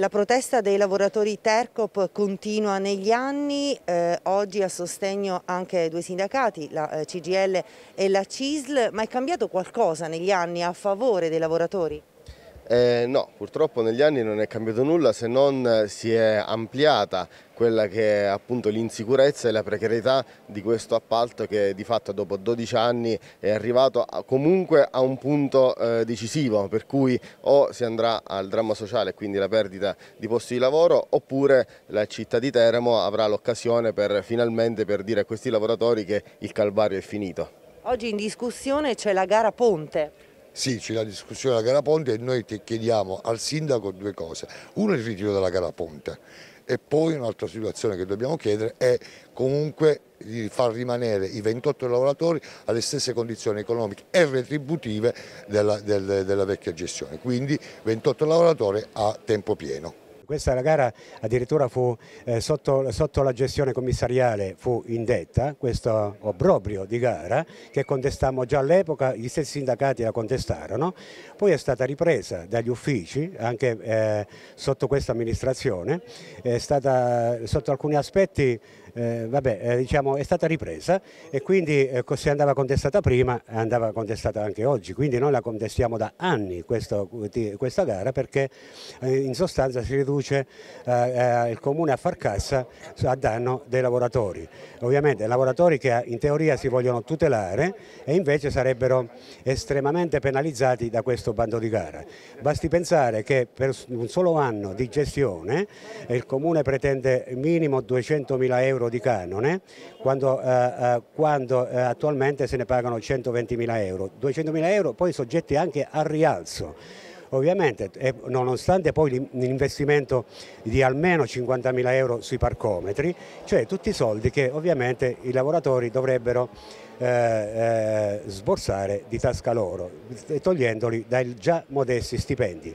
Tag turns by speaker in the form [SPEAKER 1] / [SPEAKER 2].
[SPEAKER 1] La protesta dei lavoratori Tercop continua negli anni, eh, oggi a sostegno anche due sindacati, la eh, CGL e la CISL, ma è cambiato qualcosa negli anni a favore dei lavoratori?
[SPEAKER 2] Eh, no, purtroppo negli anni non è cambiato nulla se non eh, si è ampliata quella che è appunto l'insicurezza e la precarietà di questo appalto che di fatto dopo 12 anni è arrivato a, comunque a un punto eh, decisivo per cui o si andrà al dramma sociale quindi la perdita di posti di lavoro oppure la città di Teramo avrà l'occasione per finalmente per dire a questi lavoratori che il calvario è finito.
[SPEAKER 1] Oggi in discussione c'è la gara Ponte.
[SPEAKER 2] Sì, c'è la discussione della gara ponte e noi chiediamo al sindaco due cose.
[SPEAKER 3] Uno è il ritiro della gara ponte e poi un'altra situazione che dobbiamo chiedere è comunque di far rimanere i 28 lavoratori alle stesse condizioni economiche e retributive della, del, della vecchia gestione, quindi 28 lavoratori a tempo
[SPEAKER 4] pieno. Questa la gara addirittura fu eh, sotto, sotto, la gestione commissariale fu indetta, questo obbrobrio di gara che contestammo già all'epoca, gli stessi sindacati la contestarono, poi è stata ripresa dagli uffici anche eh, sotto questa amministrazione, è stata sotto alcuni aspetti eh, vabbè, eh, diciamo, è stata ripresa e quindi eh, se andava contestata prima andava contestata anche oggi, quindi noi la contestiamo da anni questo, questa gara perché eh, in sostanza si riduce il comune a far cassa a danno dei lavoratori, ovviamente lavoratori che in teoria si vogliono tutelare e invece sarebbero estremamente penalizzati da questo bando di gara. Basti pensare che per un solo anno di gestione il comune pretende minimo 200.000 euro euro di canone quando, eh, eh, quando eh, attualmente se ne pagano 120 mila euro. 200 mila euro poi soggetti anche al rialzo. Ovviamente, eh, nonostante poi l'investimento di almeno 50.000 euro sui parcometri, cioè tutti i soldi che ovviamente i lavoratori dovrebbero eh, eh, sborsare di tasca loro, togliendoli dai già modesti stipendi.